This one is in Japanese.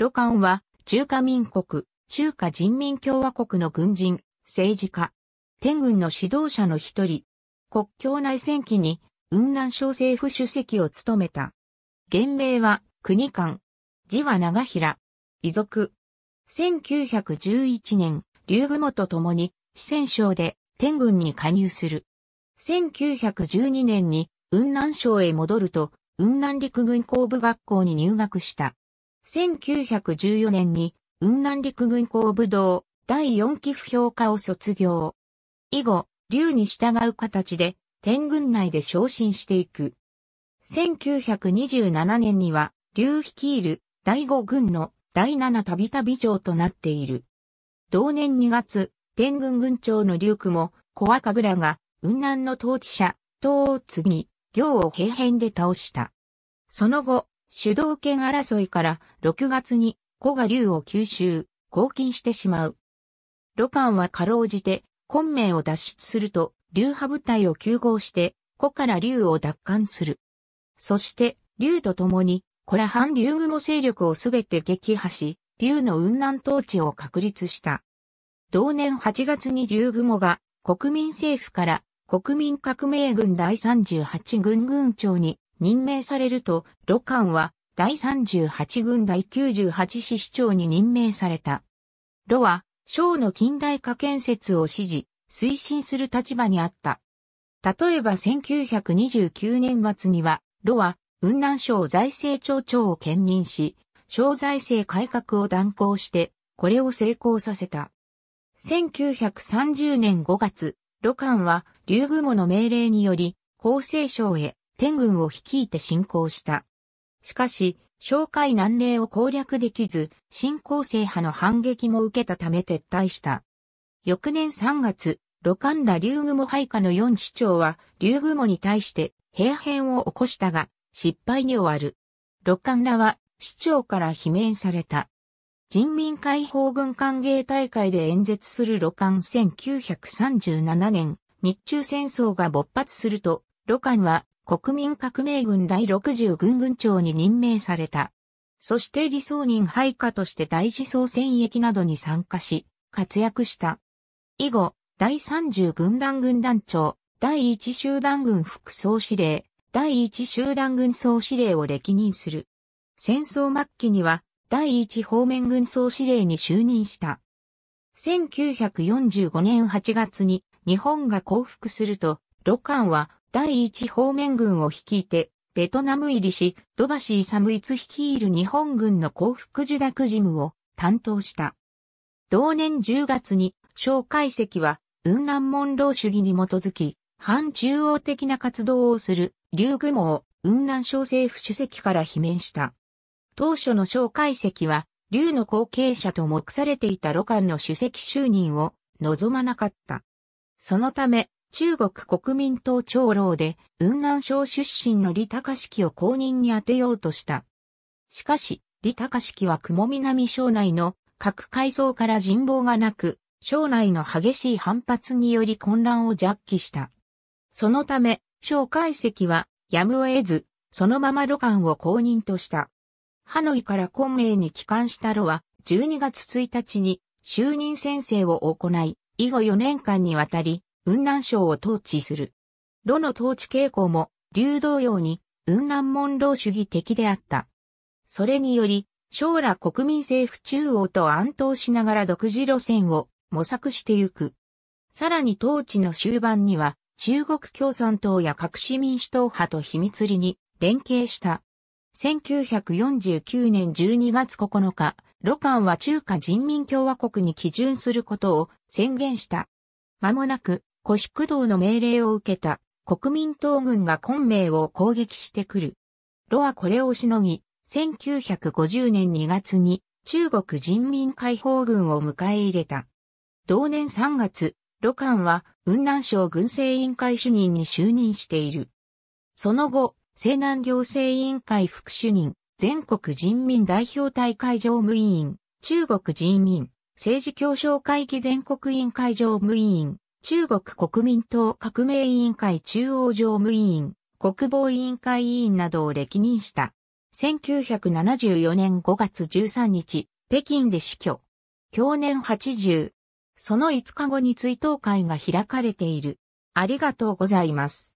ロカンは、中華民国、中華人民共和国の軍人、政治家、天軍の指導者の一人、国境内戦期に、雲南省政府主席を務めた。原名は、国官。字は長平。遺族。1911年、竜雲と共に、四川省で天軍に加入する。1912年に雲南省へ戻ると、雲南陸軍工部学校に入学した。1914年に雲南陸軍工武道第4期不評科を卒業。以後、竜に従う形で天軍内で昇進していく。1927年には、竜率いる第5軍の第7たびたびとなっている。同年2月、天軍軍長の龍区も、小赤倉が、雲南の統治者、東を継ぎ、行を平変で倒した。その後、主導権争いから6月に古賀龍を吸収、抗菌してしまう。露間はかろうじて、昆明を脱出すると、流派部隊を休合して、古から龍を奪還する。そして、龍と共に、古ラ反竜雲勢力をすべて撃破し、龍の雲南統治を確立した。同年8月に龍雲が国民政府から国民革命軍第38軍軍長に任命されると、ロカンは第38軍第98師市長に任命された。ロは、省の近代化建設を支持、推進する立場にあった。例えば1929年末には、ロは、雲南省財政庁長を兼任し、省財政改革を断行して、これを成功させた。1930年5月、ロカンは、竜雲の命令により、厚生省へ天軍を率いて侵攻した。しかし、紹介南寧を攻略できず、新興制派の反撃も受けたため撤退した。翌年3月、ロカンラ・リュグモ配下の4市長は、リュグモに対して兵変を起こしたが、失敗に終わる。ロカンラは、市長から罷免された。人民解放軍歓迎大会で演説するロカン1937年、日中戦争が勃発すると、ロカンは国民革命軍第60軍軍長に任命された。そして理想人配下として大事総戦役などに参加し、活躍した。以後、第30軍団軍団長、第1集団軍副総司令、第1集団軍総司令を歴任する。戦争末期には、第1方面軍総司令に就任した。1945年8月に日本が降伏すると、ロカンは第一方面軍を率いて、ベトナム入りし、ドバシー・サムイツ率いる日本軍の幸福受諾事務を担当した。同年10月に、小解石は、雲南門老主義に基づき、反中央的な活動をする、劉雲を雲南省政府主席から罷免した。当初の小解石は、劉の後継者と目されていた露館の主席就任を望まなかった。そのため、中国国民党長老で、雲南省出身の李隆式を公認に当てようとした。しかし、李隆式は雲南省内の各階層から人望がなく、省内の激しい反発により混乱を弱気した。そのため、蒋介石は、やむを得ず、そのまま露官を公認とした。ハノイから昆明に帰還したロは、12月1日に就任宣誓を行い、以後4年間にわたり、雲南省を統治する。炉の統治傾向も、流同様に、雲南文老主義的であった。それにより、将来国民政府中央と暗闘しながら独自路線を模索してゆく。さらに統治の終盤には、中国共産党や各市民主党派と秘密裏に連携した。1949年12月9日、ロ間は中華人民共和国に基準することを宣言した。間もなく、古宿道の命令を受けた国民党軍が昆明を攻撃してくる。ロはこれをしのぎ、1950年2月に中国人民解放軍を迎え入れた。同年3月、ロカは雲南省軍政委員会主任に就任している。その後、西南行政委員会副主任、全国人民代表大会常務委員、中国人民、政治協商会議全国委員会常務委員、中国国民党革命委員会中央常務委員、国防委員会委員などを歴任した。1974年5月13日、北京で死去。去年80。その5日後に追悼会が開かれている。ありがとうございます。